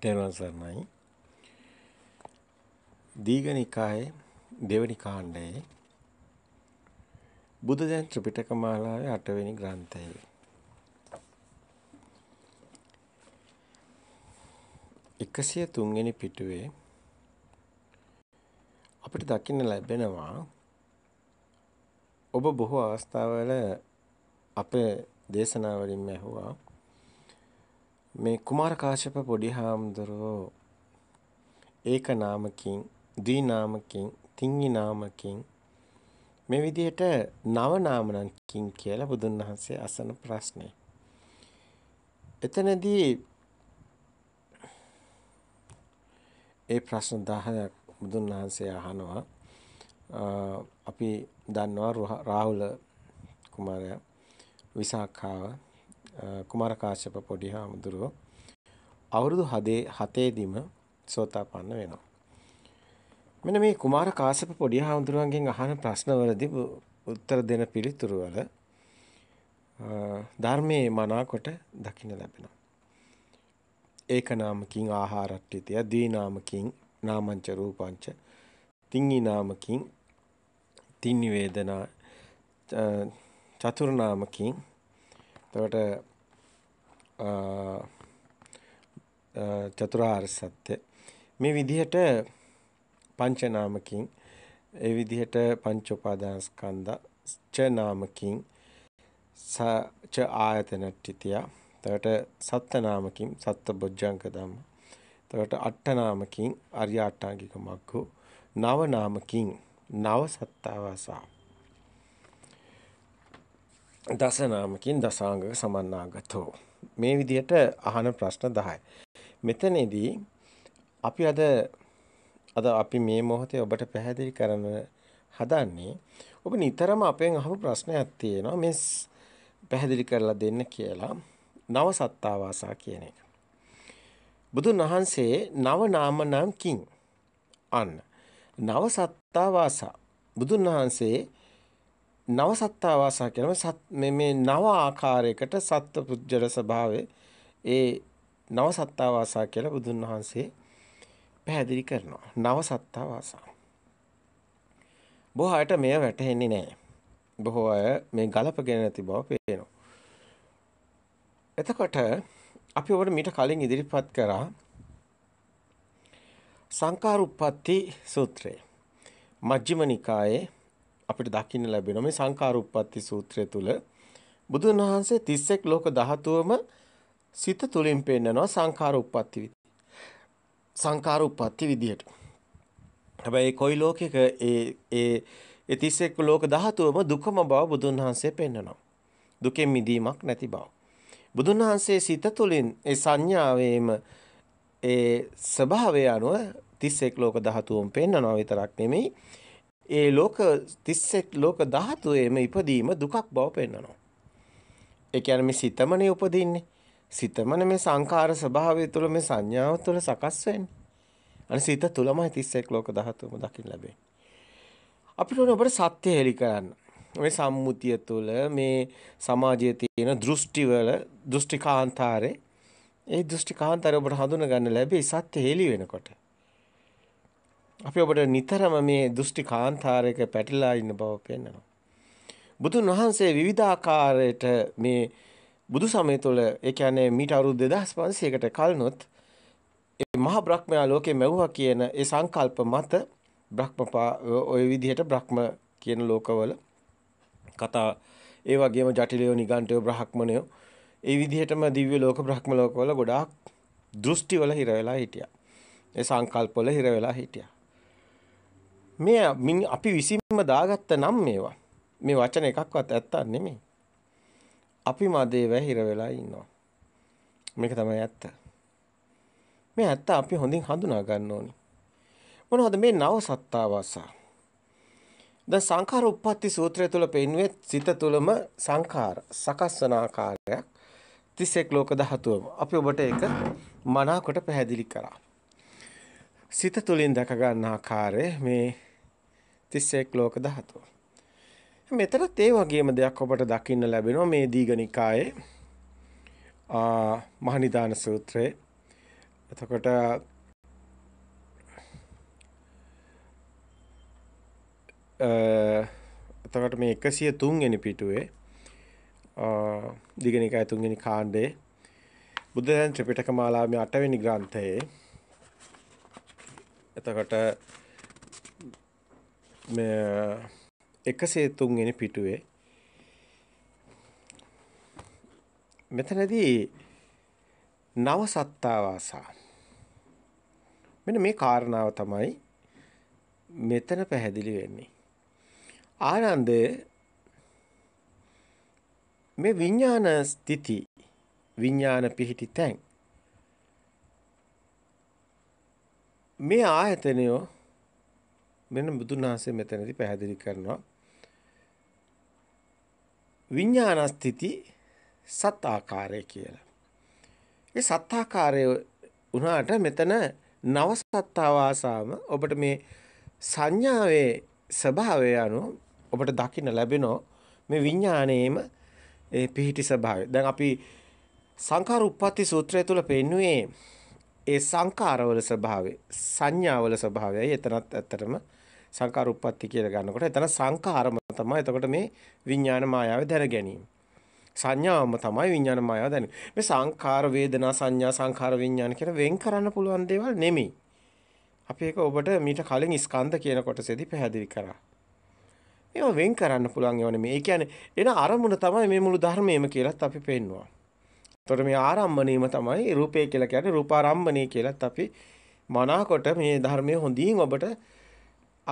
තෙරුවන් සරණයි. දීඝනිකායේ දෙවනි කාණ්ඩයේ බුදුදැන් ත්‍රිපිටක මාලාවේ 8 වෙනි ග්‍රන්ථයේ එකසිය තුන්වෙනි පිටුවේ අපිට දකින්න ලැබෙනවා ඔබ බොහෝ අවස්ථාවල අපේ දේශනාවලින් ඇහුවා මේ කුමාර කාශ්‍යප පොඩි හාමුදුරුවෝ ඒක නාමකින් ද්වි නාමකින් තිංගි නාමකින් මේ විදිහට නව නාමනකින් කියලා බුදුන් වහන්සේ අසන ප්‍රශ්නේ. එතනදී ඒ ප්‍රශ්න 10ක් බුදුන් වහන්සේ අහනවා. අපි දන්නවා රාහුල කුමාරයා විසාඛාව කුමාර කාශ්‍යප පොඩි හාමුදුරුවෝ අවුරුදු 7 7ේදීම සෝතාපන්න වෙනවා. මෙන්න මේ කුමාර කාශ්‍යප පොඩි හාමුදුරුවන්ගෙන් අහන ප්‍රශ්නවලදී උත්තර දෙන පිළිතුරු වල ධර්මයේ මනාකොට දකින්න ලැබෙනවා. ඒක නාමකින් ආහාරට්ඨිතය දී නාමකින් නාමංච රූපංච තින්හි නාමකින් තින්නි වේදනා චතුර් නාමකින් එතකොට චතුරාර්ය සත්‍ය මේ විදිහට පංච නාමකින් ඒ විදිහට පංච උපාදානස්කන්ධ ච නාමකින් සච ආයතන ත්‍ත්‍ය එතකොට සත්ත නාමකින් සත්ත බොජ්ජංක ධම්ම එතකොට අට නාමකින් අරිය අටාංගික මග්ගෝ නව නාමකින් නව සත්තාවාසා දසනාමකින් දසාංග සමන්නාගතෝ. මේ විදිහට අහන ප්‍රශ්න 10යි. මෙතනදී අපි අද අද අපි මේ මොහොතේ ඔබට පැහැදිලි කරන හදන්නේ ඔබ නිතරම අපෙන් අහපු ප්‍රශ්නයක් තියෙනවා මේ පැහැදිලි කරලා දෙන්න කියලා නව සත්තාවාසා කියන එක. බුදුන් වහන්සේ නව නාම නම් කිං අන්න නව සත්තාවාසා බුදුන් වහන්සේ නව සත්තාවාසා කියලම මේ මේ නව ආකාරයකට සත්ව පුජ්‍යර ස්වභාවය ඒ නව සත්තාවාසා කියලා බුදුන් වහන්සේ පැහැදිලි කරනවා. නව සත්තාවාසා. බොහෝ අයට මෙය වැටහෙන්නේ නැහැ. බොහෝ අය මේ ගලපගෙන නැති බව පේනවා. එතකොට අපි ඔබට මීට කලින් ඉදිරිපත් කරා සංකාරුප්පත්ති සූත්‍රය. මජ්ක්‍ධිම නිකායේ අපිට දකින්න ලැබෙනවා මේ සංකාරුප්පත්ති සූත්‍රය තුල බුදුන් වහන්සේ 31 ලෝක ධාතුවම සිත තුලින් පෙන්නනවා සංකාරුප්පත්ති විදි. සංකාරුප්පත්ති විදියට. හැබැයි කොයි ලෝකයක ඒ ඒ ඒ 31 ලෝක ධාතුවම දුකම බව බුදුන් වහන්සේ පෙන්නනවා. දුකෙන් මිදීමක් නැති බව. බුදුන් වහන්සේ සිත තුළින් ඒ සංඥාවේම ඒ ස්වභාවය අනුව 31 ලෝක ධාතුවම පෙන්නනවා විතරක් නෙමෙයි ඒ ලෝක 31 ලෝක ධාතුවේම ඉපදීම දුකක් බව පෙන්වනවා. ඒ කියන්නේ මේ සිතමනේ උපදින්නේ. සිතමන මේ සංඛාර ස්වභාවය තුළ මේ සංඥාව තුළ සකස් වෙන්නේ. අනේ සිත තුළමයි 31 ලෝක ධාතුවම දකින්න ලැබෙන්නේ. අපිට ඕනේ ඔබට සත්‍ය හෙලි කරන්න. මේ සම්මුතිය තුළ මේ සමාජයේ තියෙන දෘෂ්ටිවල දෘෂ්ටිකාන්තාරේ ඒ දෘෂ්ටිකාන්තාරය ඔබට හඳුනගන්න ලැබෙයි සත්‍ය හෙලි වෙනකොට. අපි ඔබට නිතරම මේ දෘෂ්ටි කාන්තාරයක පැටලලා ඉන්න බව පෙන්වනවා. බුදුන් වහන්සේ විවිධාකාරයට මේ බුදු සමය තුළ ඒ කියන්නේ මීට අවුරුදු 2500කට කලනොත් ඒ මහා බ්‍රහ්මයා ලෝකේ මැවුවා කියන ඒ සංකල්ප මත බ්‍රහ්මපා ওই විදිහට බ්‍රහ්ම කියන ලෝකවල කතා ඒ වගේම ජටිලයෝ නිගණ්ඨයෝ බ්‍රහ්මණයෝ ඒ විදිහටම දිව්‍ය ලෝක බ්‍රහ්ම ලෝකවල ගොඩාක් දෘෂ්ටිවල හිර වෙලා හිටියා. ඒ සංකල්පවල හිර වෙලා හිටියා. මේ අපි විසින්ම දාගත්ත නම් මේවා. මේ වචන එකක්වත් ඇත්තක් නෙමෙයි. අපි මදේ වැහිර වෙලා ඉන්නවා. මේක තමයි ඇත්ත. මේ ඇත්ත අපි හොඳින් හඳුනා ගන්න ඕනි. මොනවද මේ නව සත්තාවාසා? දැන් සංඛාර උප්පත්ති සූත්‍රය තුල පෙන්වෙත් සිත තුලම සංඛාර සකස් වන ආකාරයක් 31 ලෝක ධාතුවම අපි ඔබට ඒක මනාකොට පැහැදිලි කරා. සිත තුලින් දැක ගන්න ආකාරය මේ 31 ලෝක ධාතුව. මෙතනත් ඒ වගේම දෙයක් ඔබට දකින්න ලැබෙනවා මේ දීඝනිකායේ මහනිදාන සූත්‍රයේ. එතකොට එතකොට මේ 103 වෙනි පිටුවේ දීඝනිකාය තුන්වෙනි කාණ්ඩේ බුද්ධ ත්‍රිපිටක මාලාවේ 8 වෙනි ග්‍රන්ථයේ එතකොට එකසේ තුන්වෙනි පිටුවේ මෙතනදී නව සත්තාවාසා මෙන්න මේ කාරණාව තමයි මෙතන පැහැදිලි වෙන්නේ ආනන්ද මේ විඥාන ස්ථಿತಿ විඥාන පිහිටි තැන් මේ ආයතනය මෙන්න බුදුන් වහන්සේ මෙතනදී පැහැදිලි කරනවා විඥානස්ථಿತಿ සත් ආකාරය කියලා. ඒ සත් ආකාරය වුණාට මෙතන නව සත්තාව ආසාම ඔබට මේ සංඥාවේ ස්වභාවය අනුව ඔබට දකින්න ලැබෙනවා මේ විඥානයේම ඒ පිහිටි ස්වභාවය. දැන් අපි සංඛාර උප්පත්ති සූත්‍රය තුල පෙන්වුවේ ඒ සංඛාරවල ස්වභාවය සංඥාවල ස්වභාවයයි එතනත් ඇත්තටම සංඛාර උප්පත්ති කියලා ගන්නකොට එතන සංඛාරම තමයි එතකොට මේ විඥාන මායාව දැන ගැනීම. සංඥාවම තමයි විඥාන මායාව දැන. මේ සංඛාර වේදනා සංඥා සංඛාර විඥාන කියලා වෙන් කරන්න පුළුවන් දේවල් නෙමෙයි. අපි ඒක ඔබට මීට කලින් ස්කන්ධ කියන කොටසේදී පැහැදිලි කරා. මේවා වෙන් කරන්න පුළුවන් ඒවා නෙමෙයි. ඒ කියන්නේ එන අරමුණ තමයි මේ මුළු ධර්මයේම කියලාත් අපි පෙන්නවා. එතකොට මේ ආරම්භණයම තමයි රූපය කියලා කියන්නේ රූපාරම්භණය කියලත් අපි මනාකොට මේ ධර්මයේ හොඳින් ඔබට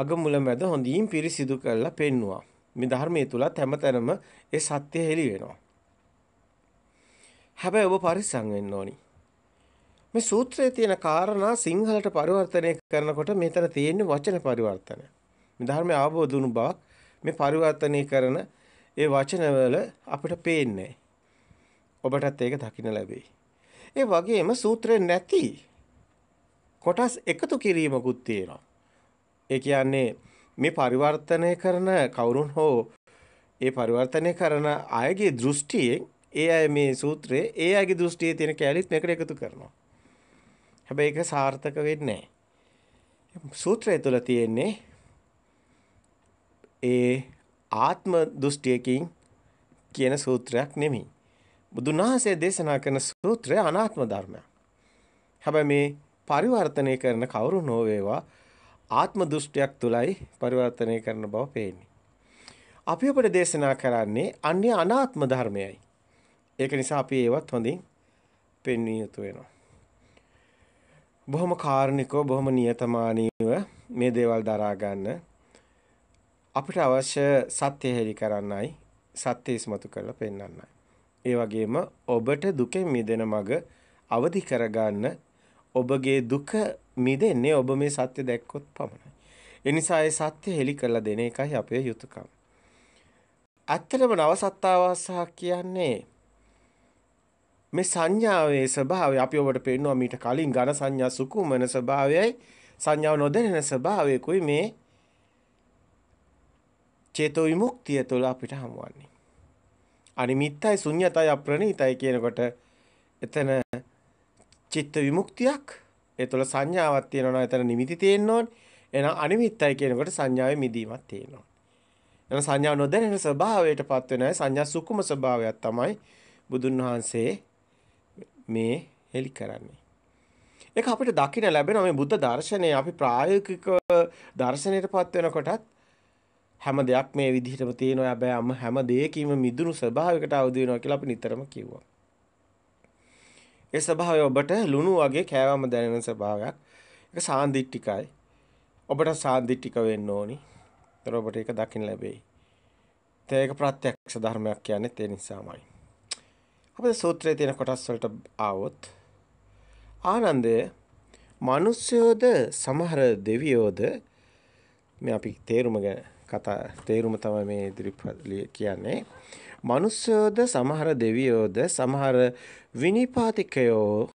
අගමුල මැද හොඳින් පිරිසිදු කරලා පෙන්නවා. මේ ධර්මයේ තුලත් හැමතැනම ඒ සත්‍ය හෙළි වෙනවා. හැබැයි ඔබ පරිස්සම් වෙන්න ඕනි. මේ සූත්‍රයේ තියෙන කාරණා සිංහලට පරිවර්තනය කරනකොට මෙතන තියෙන වචන පරිවර්තන. මේ ධර්මය අවබෝධ වුණු බවක් මේ පරිවර්තනය කරන ඒ වචනවල අපිට පේන්නේ. ඔබටත් ඒක දකින්න ලැබෙයි. ඒ වගේම සූත්‍රේ නැති කොටස් එකතු කිරීමකුත් තියෙනවා. ඒ කියන්නේ මේ පරිවර්තනය කරන කවුරුන් හෝ ඒ පරිවර්තනය කරන අයගේ දෘෂ්ටියෙන් ඒ අය මේ සූත්‍රයේ ඒ අයගේ දෘෂ්ටියේ තියෙන කැලිත් මේකට එකතු කරනවා. හැබැයි ඒක සාර්ථක වෙන්නේ සූත්‍රය තුළ තියෙන්නේ ඒ ආත්ම දෘෂ්ටියකින් කියන සූත්‍රයක් නෙමෙයි. බුදුන් වහන්සේ දේශනා කරන සූත්‍රය අනාත්ම ධර්මයක්. හැබැයි මේ පරිවර්තනය කරන කවුරු හෝ වේවා ආත්ම දෘෂ්ටියක් තුලයි පරිවර්තනය කරන බව පේන්නේ. අපි අපට දේශනා කරන්නේ අන්‍ය අනාත්ම ධර්මයයි. ඒක නිසා අපි ඒවත් හොඳින් පෙන්විය යුතු වෙනවා. බොහොම කාරුණිකව බොහොම නියතමානීව මේ දේවල් දරා ගන්න අපිට අවශ්‍ය සත්‍ය හෙළි කරන්නයි සත්‍ය ඉස්මතු කරලා පෙන්වන්නයි. ඒ වගේම ඔබට දුකෙන් මිදෙන මඟ අවදි කරගන්න ඔබගේ දුක මිදෙන්නේ ඔබ මේ සත්‍ය දැක්කොත් පමණයි. ඒ නිසා ඒ සත්‍ය හෙලි කරලා දෙන එකයි අපේ යුතුයකම. ඇත්තටම නවසත්තාවාසහ කියන්නේ මේ සංඥාවේ ස්වභාවය අපි ඔබට පෙන්නවා මීට කලින් ඝන සංඥා සුකුමන ස්වභාවයයි සංඥාව නොදැනෙන ස්වභාවයකුයි මේ චේතෝ විමුක්තිය තුළ අපිට හමුවන්නේ. අනිමිත්තයි ශුන්්‍යතයි අප්‍රණීතයි කියනකොට එතන චිත්ත විමුක්තියක් ඒ තුළ සංඥාවක් තියෙනවා එතන නිමිති තියෙන්න ඕනේ එහෙනම් අනිමිත්තයි කියනකොට සංඥාවේ මිදීමක් තියෙනවා එහෙනම් සංඥාව නොදැනෙන ස්වභාවයටපත් වෙන සංඥා සුකුම ස්වභාවයක් තමයි බුදුන් වහන්සේ මේ හෙලි කරන්නේ ඒක අපිට දකින්න ලැබෙනවා මේ බුද්ධ දර්ශනය අපි ප්‍රායෝගික දර්ශනයටපත් වෙනකොටත් හැම දෙයක් මේ විදිහටම තියෙනවා හැබැයි හැම දෙයකින්ම මිදුණු ස්වභාවයකට අවදි වෙනවා කියලා අපි නිතරම කියුවා. ඒ ස්වභාවය ඔබට ලුණු වගේ කෑවම දැනෙන ස්වභාවයක්. ඒක සාන්දිටිකයි. ඔබට සාන්දිටික වෙන්න ඕනි. ඒතර ඔබට ඒක දකින්න ලැබෙයි. ඒත් ඒක ප්‍රත්‍යක්ෂ ධර්මයක් කියන්නේ ඒ නිසාමයි. අපේ සූත්‍රයේ තියෙන කොටස් වලට ආවොත් ආනන්දය මිනිස්යෝද සමහර දෙවියෝද මේ අපි තේරුම ගැන කතා තේරුම තමයි මේ ඉදිරිපත් කියන්නේ. මිනිස්යෝද සමහර දෙවියෝද සමහර විනිපාතිකයෝ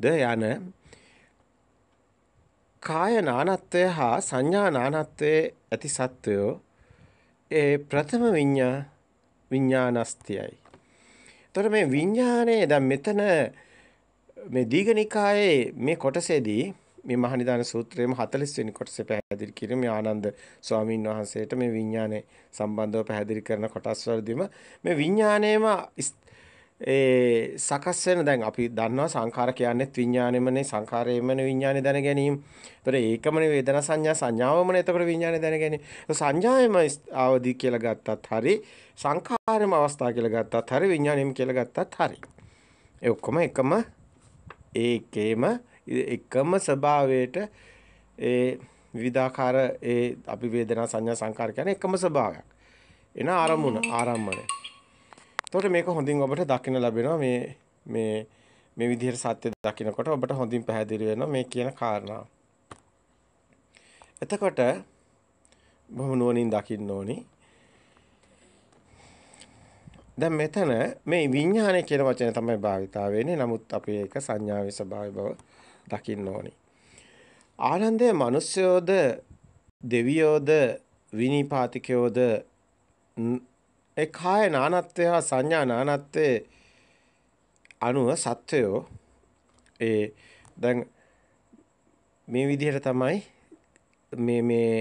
ද යන කාය නානත්වය හා සංඥා නානත්වයේ ඇති සත්වයෝ ඒ ප්‍රථම විඤ්ඤා විඤ්ඤානස්තියයි. එතකොට මේ විඤ්ඤාණය දැන් මෙතන මේ දීඝනිකායේ මේ කොටසේදී මේ මහනිදාන සූත්‍රයේම 40 වෙනි කොටසේ පැහැදිලි කිරීම මේ ආනන්ද ස්වාමීන් වහන්සේට මේ විඥානය සම්බන්ධව පැහැදිලි කරන කොටස් වලදීම මේ විඥානයේම ඒ සකස් වෙන දැන් අපි දන්නවා සංඛාර කියන්නේත් විඥානෙමනේ සංඛාරයෙමනේ විඥානේ දැන ගැනීම. ඒතර ඒකමනේ වේදනා සංඥා සංඥාවමනේ එතකොට විඥානේ දැන ගැනීම. සංඥායම ආවදී කියලා ගත්තත් හරි සංඛාරම අවස්ථාව කියලා ගත්තත් හරි විඥානෙම කියලා ගත්තත් හරි. ඒ ඔක්කොම එකම ඒකේම එකම ස්වභාවයට ඒ විවිධාකාර ඒ අපි වේදනා සංඥා සංකාර කියන්නේ එකම ස්වභාවයක්. එන ආරමුණ ආරම්මණය. එතකොට මේක හොඳින් ඔබට දකින්න ලැබෙනවා මේ මේ මේ විදිහට සත්‍ය දකිනකොට ඔබට හොඳින් පැහැදිලි වෙනවා මේ කියන කාරණා. එතකොට බොහොම නුවණින් දකින්න ඕනි. දැන් මෙතන මේ විඥානය කියන වචනේ තමයි භාවිතා වෙන්නේ. නමුත් අපි ඒක සංඥාවේ ස්වභාවය බව දකින්න ඕනි. ආනන්දය මිනිස්යෝද දෙවියෝද විනිපාතිකයෝද ඒ කාය නානත්වය හා සංඥා නානත්වයේ අනුව සත්වයෝ ඒ දැන් මේ විදිහට තමයි මේ මේ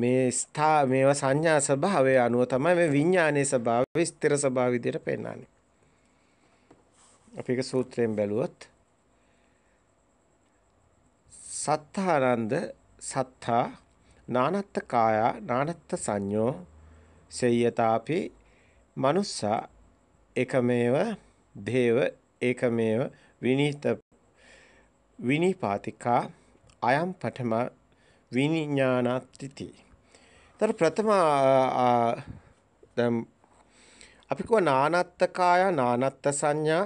මේ ස්ථා මේව සංඥා ස්වභාවය අනුව තමයි මේ විඥානයේ ස්වභාවය ස්ථිර ස්වභාවය විදිහට පෙන්වන්නේ. අපි එක සූත්‍රයෙන් බැලුවොත් සත්තානන්ද සත්තා නානත්ත කායා නානත්ත සංයෝ සේයතාපි මනුස්සා එකමේව දේව ඒකමේව විනීත විනිපාතිකා අයම් පඨම විඥානත්‍ත්‍ති. ତର ප්‍රථම දැන් අපි කව නානත්ත කාය නානත්ත සංඥා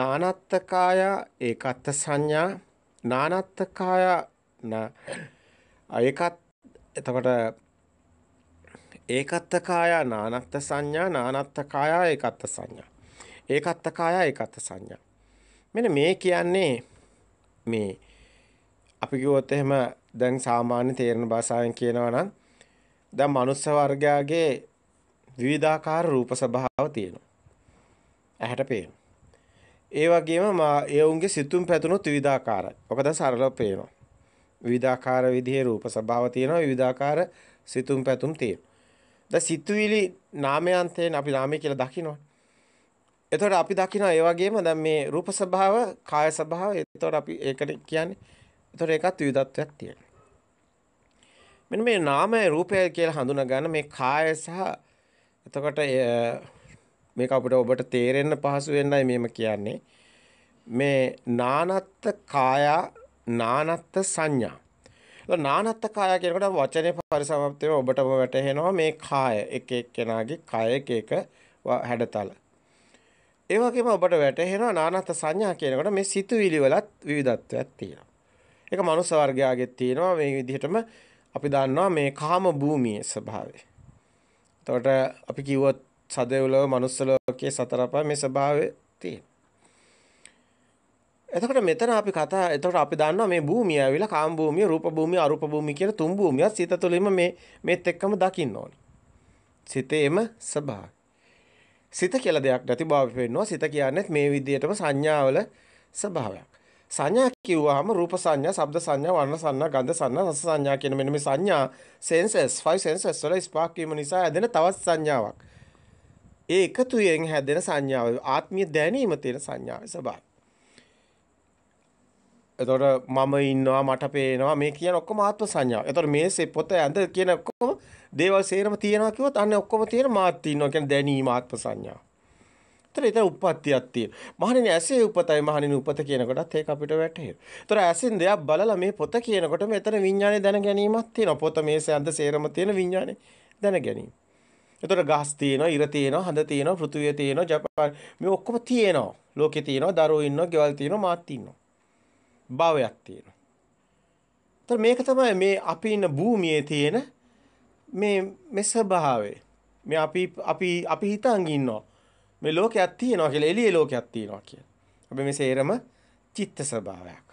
නානත්ත කාය ඒකත් සංඥා නානත්තකාය ඒකත් එතකොට ඒකත්තකාය නානත්ත සංඥා නානත්තකාය ඒකත්ත සංඥා. ඒකත්තකාය ඒකත්ත සංඥා. මෙන්න මේ කියන්නේ මේ අපි කිව්වොත් එහෙම දැන් සාමාන්‍ය තේරෙන භාෂාවෙන් කියනවා නම් දැන් මනුස්ස වර්ගයාගේ විවිධාකාර රූප ස්වභාව තියෙනවා. ඇහැට පේනවා. ඒ වගේම එවුන්ගේ සිතුම් පැතුණුත් විවිධාකාරයි. ඔක දැන් සරලව පේනවා. විවිධාකාර විදිහේ රූප ස්වභාව තියෙනවා විවිධාකාර සිතුම් පැතුම් තියෙනවා. දැන් සිතුවිලි නාමයන්තයෙන් අපි නාමය කියලා දකිනවා. එතකොට අපි දකිනවා ඒ වගේම දැන් මේ රූප ස්වභාව, කාය ස්වභාව. එතකොට අපි ඒකට කියන්නේ. එතකොට ඒකත් විවිධත්වයක් තියෙනවා. මෙන්න මේ නාමය රූපය කියලා හඳුනා ගන්න මේ කාය සහ එතකොට මේක අපිට ඔබට තේරෙන්න පහසු වෙන්නයි මෙහෙම කියන්නේ. මේ නානත්ත් කායා නානත්ත් සංඥා. නානත්ත් කාය කියනකොට වචනේ පරිසමාප්තිය ඔබටම වැටහෙනවා මේ කාය එක එක්කෙනාගේ කය එක එක හැඩතල. ඒ වගේම ඔබට වැටහෙනවා නානත්ත් සංඥා කියනකොට මේ සිතුවිලි වලත් විවිධත්වයක් තියෙනවා. ඒක මනුස්ස වර්ගයාගෙත් තියෙනවා මේ විදිහටම අපි දන්නවා මේ කාම භූමියේ ස්වභාවය. එතකොට අපි කිව්වොත් සදෙව්ලොව මනුස්ස ලෝකයේ සතර අපාය මේ ස්වභාවය තියෙනවා. එතකොට මෙතන අපි කතා එතකොට අපි දන්නවා මේ භූමිය ඇවිල්ලා කාම භූමිය, රූප භූමිය, අරූප භූමිය කියලා තුන් භූමියක් සිත තුළින්ම මේ මේත් එක්කම දකින්න ඕනේ. සිතේම ස්වභාවය. සිත කියලා දෙයක් නැති බව පෙන්නනවා. සිත කියන්නේ මේ විදිහටම සංඥාවල ස්වභාවයක්. සංඥා කිව්වහම රූප සංඥා, ශබ්ද සංඥා, වර්ණ සංඥා, ගන්ධ සංඥා, රස සංඥා කියන මෙන්න මේ සංඥා සෙන්සස්, ෆයිව් සෙන්සස් වල ස්පාක් වීම නිසා ඇදෙන තවත් සංඥාවක්. ඒ එකතුයෙන් හැදෙන සංඥාව ආත්මීය දැනීම තියෙන සංඥාවේ ස්වභාවය. එතකොට මම ඉන්නවා මට පේනවා මේ කියන ඔක්කොම ආත්ම සංඥාව. එතකොට මේ පොත ඇඳ කියන ඔක්කොම දේවල් සේරම තියෙනවා කිව්වොත් අන්න ඔක්කොම තියෙන මාත් තියෙනවා කියන දැනීම ආත්ම සංඥාව. එතන ඒතර උප්පත්තියක් තියෙන. මහණෙනි ඇසේ උපතයි මහණෙනි උපත කියන කොටත් ඒක අපිට වැටහෙනවා. එතකොට ඇසින් දෙයක් බලලා මේ පොත කියනකොට මෙතන විඥානේ දැන ගැනීමක් තියෙනවා. පොත මේ සඳ සේරම තියෙන විඥානේ දැන ගැනීම. එතකොට ගහස් තියෙනවා, ඉර තියෙනවා, හඳ තියෙනවා, පෘථුවිය තියෙනවා, ජපාන මේ ඔක්කොම තියෙනවා. ලෝකේ තියෙනවා, දරුවෝ ඉන්නවා, ගෙවල් තියෙනවා, මාත් ඉන්නවා. භවයක් තියෙනවා. එතකොට මේක තමයි මේ අපි ඉන්න භූමියේ තියෙන මේ මේ ස්වභාවය. මේ අපි අපි අපි හිතන් ඉන්නවා. මේ ලෝකයක් තියෙනවා කියලා එළියේ ලෝකයක් තියෙනවා කියලා. අපි මේ සේරම චිත්ත ස්වභාවයක්.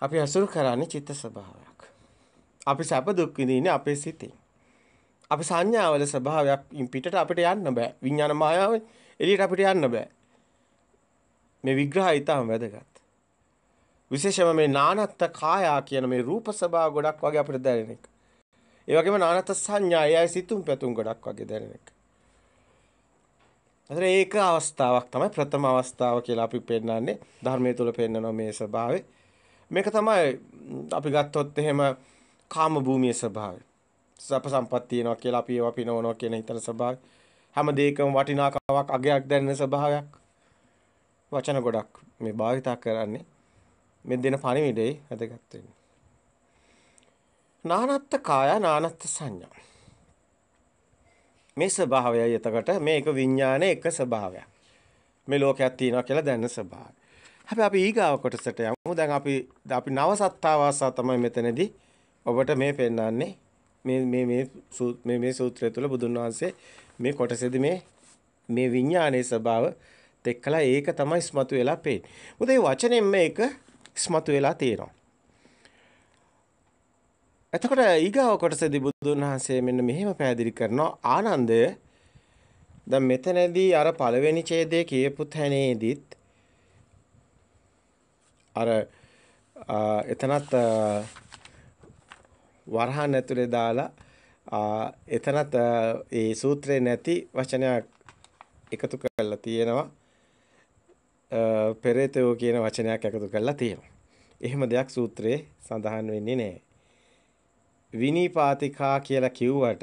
අපි අසුරු කරන්නේ චිත්ත ස්වභාවයක්. අපි සැප දුක් විඳින්නේ අපේ සිතෙන්. අපි සංඥාවල ස්වභාවයක් පිටට අපිට යන්න බෑ. විඥාන මායාවෙන් එළියට අපිට යන්න බෑ. මේ විග්‍රහය ඊටම වැදගත්. විශේෂම මේ නානත්ත කායා කියන මේ රූප ස්වභාව ගොඩක් වගේ අපිට දැනෙන එක. ඒ වගේම නානත්ත සංඥා එයයි සිතුම් පැතුම් ගොඩක් වගේ දැනෙන එක. අතර ඒක අවස්ථාවක් තමයි ප්‍රථම අවස්ථාව කියලා අපි පෙන්නන්නේ ධර්මයේ තුල පෙන්නන මේ ස්වභාවය. මේක තමයි අපි ගත්තොත් එහෙම කාම භූමියේ ස්වභාවය. සප සම්පත් තියෙනවා කියලා අපි ඒවා පිනවනවා කියන හිතන ස්වභාවය. හැම දෙයකම වටිනාකමක් අගයක් දැනෙන ස්වභාවයක්. වචන ගොඩක් මේ භාවිතා කරන්නේ මේ දෙන පණිවිඩේ වැදගත් වෙන්නේ. නානත්ත් කාය නානත්ත් සංඥා. මේ ස්වභාවයයි එතකොට මේ එක විඥානයේ එක ස්වභාවයක්. මේ ලෝකයක් තියෙනවා කියලා දැනන ස්වභාවය. හැබැයි අපි ඊගාව කොටසට යමු. දැන් අපි අපි නව සත්තාවාසා තමයි මෙතනදී ඔබට මේ පෙන්වන්නේ මේ මේ මේ මේ සූත්‍රය තුළ බුදුන් වහන්සේ මේ කොටසෙදි මේ මේ විඥානයේ ස්වභාව දෙකලා ඒක තමයි ස්මතු වෙලා පේන්නේ. මොකද මේ වචනෙන්ම ඒක ස්මතු වෙලා තියෙනවා. එතකොට ඊගාව කොටසෙදි බුදුන් වහන්සේ මෙන්න මෙහෙම පැහැදිලි කරනවා ආනන්දය දැන් මෙතනදී අර පළවෙනි ඡේදයේ කියපු තැනේදීත් අර එතනත් වරහන් ඇතුලේ දාලා එතනත් ඒ සූත්‍රේ නැති වචනයක් එකතු කරලා තියෙනවා. පෙරේතයෝ කියන වචනයක් එකතු කරලා තියෙනවා. එහෙම දෙයක් සූත්‍රයේ සඳහන් වෙන්නේ නැහැ. විනීපාතිකා කියලා කිව්වට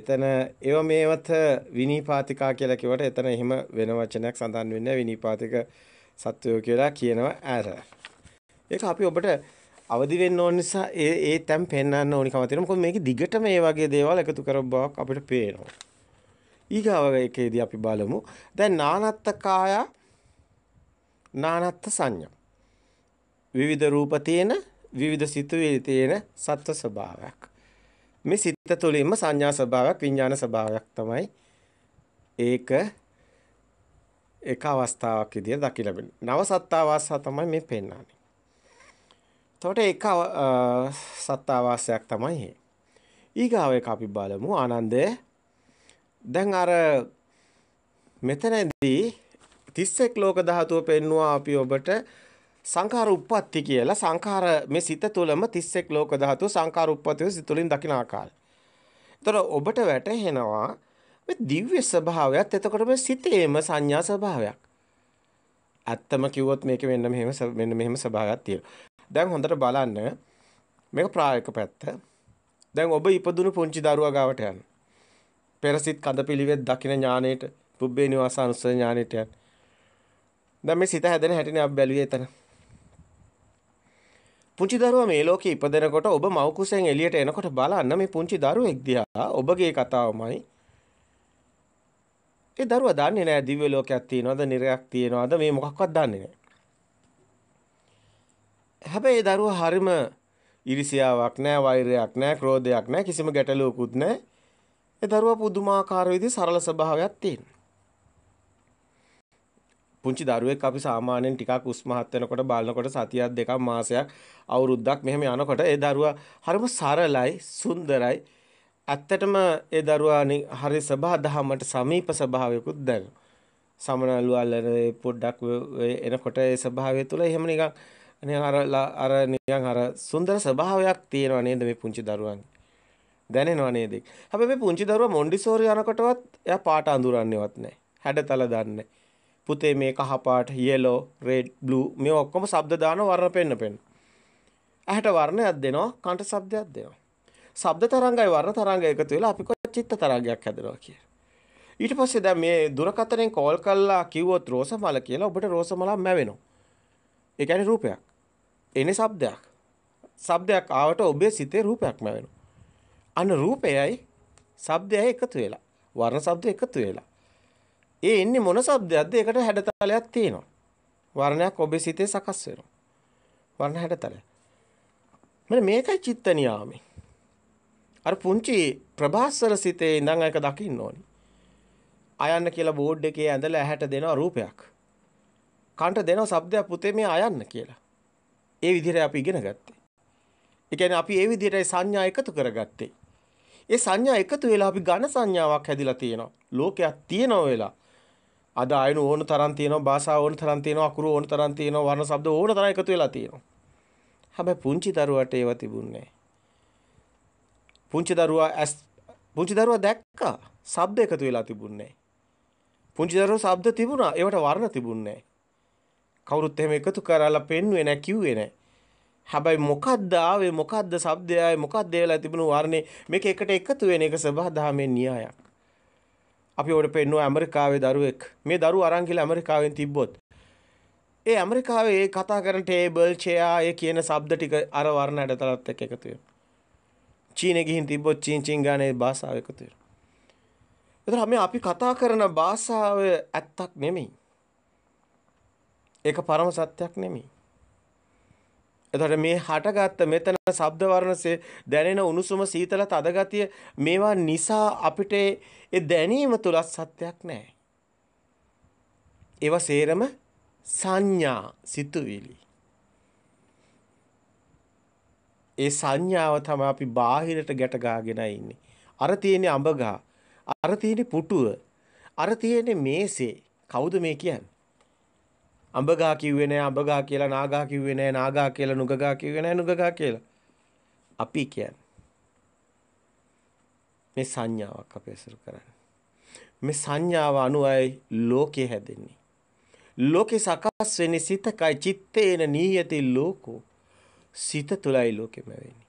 එතන ඒව මේවත විනීපාතිකා කියලා කිව්වට එතන එහෙම වෙන වචනයක් සඳහන් වෙන්නේ විනීපාතික සත්වයෝ කියලා කියනවා ඇර. ඒක අපි ඔබට අවදි වෙන්න ඕන නිසා ඒ ඒ තැන් පෙන්වන්න ඕනිකම තියෙනවා. මොකද මේකේ දිගට මේ වගේ දේවල් එකතු කරව බවක් අපිට පේනවා. ඊගාව එකේදී අපි බලමු. දැන් නානත්ත කාය නානත්ත සංඥා. විවිධ රූප තියෙන විවිධ සිතුවිලි තියෙන සත්ව ස්වභාවයක්. මේ සිත තුළින්ම සංඥා ස්වභාවයක් විඥාන ස්වභාවයක් තමයි ඒක එක අවස්ථාවක් විදියට දකි ලැබෙන්නේ. නව සත්තාවාසා තමයි මේ පෙන්වන්නේ. තොට එක සත්තාවාසයක් තමයි ඊගාව එක අපි බලමු ආනන්දය දැන් අර මෙතනදී තිස්සෙක් ලෝක ධාතුව පෙන්නවා අපි ඔබට සංඛාර උප්පත්ති කියලා සංඛාර මේ සිත තුළම තිස්සෙක් ලෝක ධාතුව සංඛාර උප්පත්තිය සිත තුළින් දකින ආකාරය. ඒතර ඔබට වැටහෙනවා මේ දිව්‍ය ස්වභාවයත් එතකොට මේ සිතේම සංඥා ස්වභාවයක්. ඇත්තම කිව්වොත් මේක මෙන්න මෙහෙම මෙන්න මෙහෙම ස්වභාවයක් තියෙනවා. දැන් හොඳට බලන්න මේක ප්‍රායෝගික පැත්ත. දැන් ඔබ ඉපදුණු පුංචි දරුවා ගාවට යන්න. පෙරසිට කඳපිලිවෙත් දකින ඥාණයට, පුබ්බේ නිවාසානුසය ඥාණයට යන්න. දැන් මේ සිත හැදෙන හැටිනේ අපි බැලුවේ එතන. පුංචි දරුවා මේ ලෝකේ ඉපදෙනකොට ඔබ මව කුසෙන් එළියට එනකොට බලන්න මේ පුංචි දරුවෙක් දිහා ඔබගේ කතාවමයි ඒ දරුවා දන්නේ නැහැ දිව්‍ය ලෝකයක් තියෙනවද නිරයක් තියෙනවද මේ මොකක්වත් දන්නේ නැහැ හැබැයි දරුවා හරිම ඉරිසියාවක් නැහැ, වෛරයක් නැහැ, ක්‍රෝධයක් නැහැ, කිසිම ගැටලුවකුත් නැහැ. ඒ දරුවා පුදුමාකාර විදිහේ සරල ස්වභාවයක් තියෙනවා. පුංචි දරුවෙක් අපි සාමාන්‍යයෙන් ටිකක් උස්මහත් වෙනකොට බලනකොට සතියක් දෙකක් මාසයක් අවුරුද්දක් මෙහෙම යනකොට ඒ දරුවා හරිම සරලයි සුන්දරයි ඇත්තටම ඒ දරුවා හරි සබහා දහමට සමීප ස්වභාවයකුත් දැනෙනවා සමනලු අල්ලන පොඩ්ඩක් එනකොට ඒ ස්වභාවය තුළ එහෙම නිකන් නිකන් අර අර නිකන් අර සුන්දර ස්වභාවයක් තියෙනවා නේද මේ පුංචි දරුවන්ගේ. දැනෙනවා නේද? හැබැයි මේ පුංචි දරුවා මොන්ඩිසෝරි යනකොටවත් එයා පාට අඳුරන්නේවත් නැහැ. හැඩතල දන්නේ පුතේ මේ කහ පාට, yellow, red, blue මේ ඔක්කොම ශබ්ද දාන වර්ණ පෙන්න පෙන්න. ඇහැට වර්ණයක් දෙනවා, කනට ශබ්දයක් දෙනවා. ශබ්ද තරංගයි වර්ණ තරංගය එකතු වෙලා අපි කොච්චර චිත්ත තරංගයක් හැදෙනවා කියලා. ඊට පස්සේ දැන් මේ දුරකථනයෙන් කෝල් කරලා කිව්වොත් රෝසමල කියලා ඔබට රෝසමලක් මැවෙනවා. ඒ කියන්නේ රූපයක්. එන ශබ්දයක්. ශබ්දයක් ආවට ඔබේ සිතේ රූපයක්ම වෙනවා. අන්න රූපයයි ශබ්දයයි එකතු වෙලා. වර්ණ ශබ්ද එකතු වෙලා. ඒ එන්නේ මොන ශබ්දයක්ද? ඒකට හැඩතලයක් තියෙනවා. වර්ණයක් ඔබේ සිතේ සකස් වෙනවා. වර්ණ හැඩතලයක්. මෙන්න මේකයි චිත්ත නියාමයේ. අර පුංචි ප්‍රභාස්වර සිතේ ඉඳන් ඒක දකින්න ඕනි. අයන්න කියලා බෝඩ් එකේ ඇඳලා ඇහැට දෙනවා රූපයක්. කන්ට දෙනවා ශබ්දයක් පුතේ මේ අයන්න කියලා. ඒ විදිහට අපි ඉගෙන ගත්තේ. ඒ කියන්නේ අපි ඒ විදිහටයි සංඥා එකතු කරගත්තේ. ඒ සංඥා එකතු වෙලා අපි ඝන සංඥාවක් හැදිලා තියෙනවා. ලෝකයක් තියෙනවා වෙලා. අද ආයන ඕන තරම් තියෙනවා, භාෂාව ඕන තරම් තියෙනවා, අකුරු ඕන තරම් තියෙනවා, වර්ණ ශබ්ද ඕන තරම් එකතු වෙලා තියෙනවා. හැබැයි පුංචි දරුවාට ඒව තිබුණේ පුංචි දරුවා ඇස් පුංචි දරුවා දැක්කා. ශබ්ද එකතු වෙලා තිබුණේ පුංචි දරුවා ශබ්ද තිබුණා. ඒවට වර්ණ තිබුණේ කවුරුත් එහෙම එකතු කරලා පෙන්වුවේ නැහැ කිව්වේ නැහැ. හැබැයි මොකද්ද ආවේ මොකද්ද શબ્දය ආවේ මොකද්ද වෙලා තිබුණු වර්ණේ මේක එකට එකතු වෙන එක සබහාදහමේ න්‍යායක්. අපි උඩ පෙන්නුවා ඇමරිකාවේ දරුවෙක්. මේ දරුවා අරන් කියලා ඇමරිකාවෙන් තිබ්බොත් ඒ ඇමරිකාවේ ඒ කතා කරන ටේබල් චෙයා ඒ කියන શબ્ද ටික අර වර්ණ ඇඩතලත් එක්ක එකතු වෙනවා. චීනෙ ගිහින් තිබ්බොත් චීන් චින් ගානේ භාෂාව එකතු වෙනවා. එතකොට අපි කතා කරන භාෂාව ඇත්තක් නෙමෙයි. ඒක පරම සත්‍යක් නෙමෙයි. එතකොට මේ හටගත්ත මෙතන ශබ්ද වර්ණසේ දැනෙන උණුසුම සීතල තද ගතිය මේවා නිසා අපිට ඒ දැනීම තුල සත්‍යක් නැහැ. ඒවා සේරම සංඥා සිතුවිලි. ඒ සංඥාව තමයි අපි බාහිරට ගැට ගාගෙන ඉන්නේ. අර තියෙන අඹගා, අර තියෙන පුටුව, අර තියෙන මේසේ. කවුද මේ කියන්නේ? අඹගා කිව්වේ නෑ අඹගා කියලා නාගා කිව්වේ නෑ නාගා කියලා නුගගා කිව්වේ නෑ නුගගා කියලා. අපි කියන්නේ මේ සංඥාවක් අපි අසුර කරන්නේ. මේ සංඥාව අනුවයි ලෝකේ හැදෙන්නේ. ලෝකේ සකස් වෙන්නේ සිතකයි චිත්තේන නීයති ලෝකෝ. සිත තුලයි ලෝකෙම වෙන්නේ.